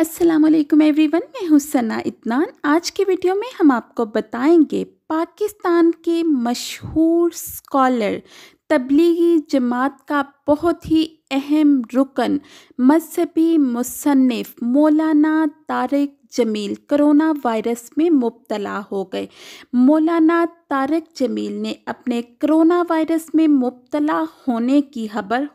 अस्सलाम वालेकुम एवरीवन मैं हुसना सना इतनान आज के वीडियो में हम आपको बताएंगे पाकिस्तान के मशहूर स्कॉलर तबलीगी जमात का बहुत ही अहम रुकन मजहबी मुसनफ़ मौलाना तारक जमील कोरोना वायरस में मुबतला हो गए मौलाना तारक जमील ने अपने कोरोना वायरस में मुबतला होने की खबर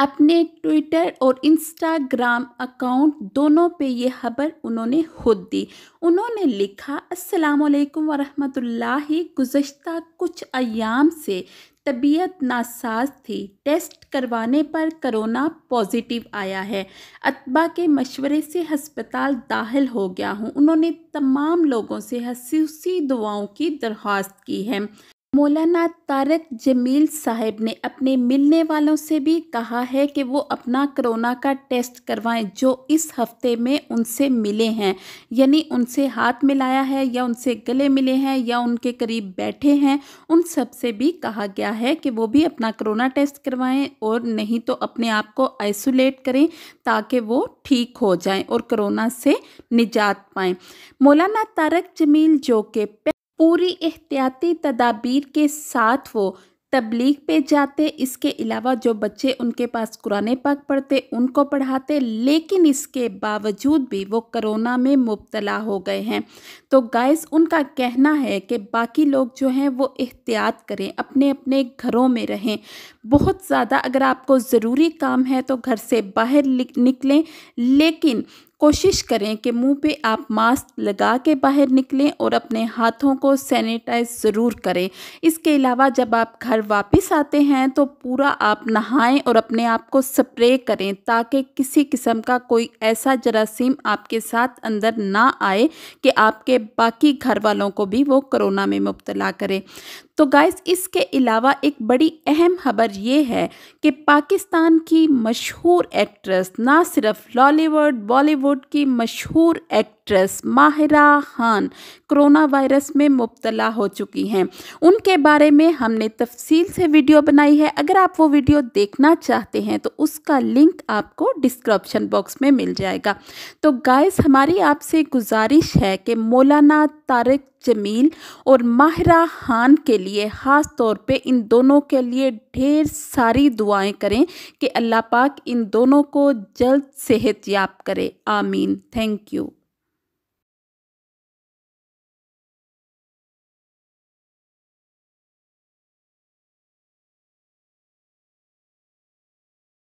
अपने ट्विटर और इंस्टाग्राम अकाउंट दोनों पे ये खबर उन्होंने खुद दी उन्होंने लिखा अस्सलाम वालेकुम वरहमतुल्लाहि गुज़श्ता कुछ अयाम से तबीयत नासाज थी टेस्ट करवाने पर करोना पॉजिटिव आया है अतबा के मशवरे से हस्पताल दाखिल हो गया हूँ उन्होंने तमाम लोगों से हसूसी दुआओं की दरख्वास्त की है मौलाना तारक जमील साहब ने अपने मिलने वालों से भी कहा है कि वो अपना कोरोना का टेस्ट करवाएं जो इस हफ्ते में उनसे मिले हैं यानी उनसे हाथ मिलाया है या उनसे गले मिले हैं या उनके करीब बैठे हैं उन सब से भी कहा गया है कि वो भी अपना कोरोना टेस्ट करवाएं और नहीं तो अपने आप को आइसोलेट करें ताकि वो ठीक हो जाए और करोना से निजात पाएँ मौलाना तारक जमील जो कि पूरी एहतियाती तदाबीर के साथ वो तबलीग पे जाते इसके अलावा जो बच्चे उनके पास कुरान पाक पढ़ते उनको पढ़ाते लेकिन इसके बावजूद भी वो करोना में मुबतला हो गए हैं तो गाइस उनका कहना है कि बाकी लोग जो हैं वो एहतियात करें अपने अपने घरों में रहें बहुत ज़्यादा अगर आपको ज़रूरी काम है तो घर से बाहर निकलें लेकिन कोशिश करें कि मुंह पे आप मास्क लगा के बाहर निकलें और अपने हाथों को सैनिटाइज ज़रूर करें इसके अलावा जब आप घर वापस आते हैं तो पूरा आप नहाएं और अपने आप को स्प्रे करें ताकि किसी किस्म का कोई ऐसा जरासीम आपके साथ अंदर ना आए कि आपके बाकी घर वालों को भी वो कोरोना में मुबतला करें तो गाइस इसके अलावा एक बड़ी अहम खबर ये है कि पाकिस्तान की मशहूर एक्ट्रेस ना सिर्फ लॉलीवुड बॉलीवुड की मशहूर actress actress Mahira Khan corona virus में मुबतला हो चुकी हैं उनके बारे में हमने तफसील से वीडियो बनाई है अगर आप वो वीडियो देखना चाहते हैं तो उसका लिंक आपको डिस्क्रिप्शन बॉक्स में मिल जाएगा तो गाइस हमारी आपसे गुजारिश है कि मौलाना तारक जमील और माहरा खान के लिए ख़ास तौर पे इन दोनों के लिए ढेर सारी दुआएं करें कि अल्लाह पाक इन दोनों को जल्द सेहत याब करे आमीन थैंक यू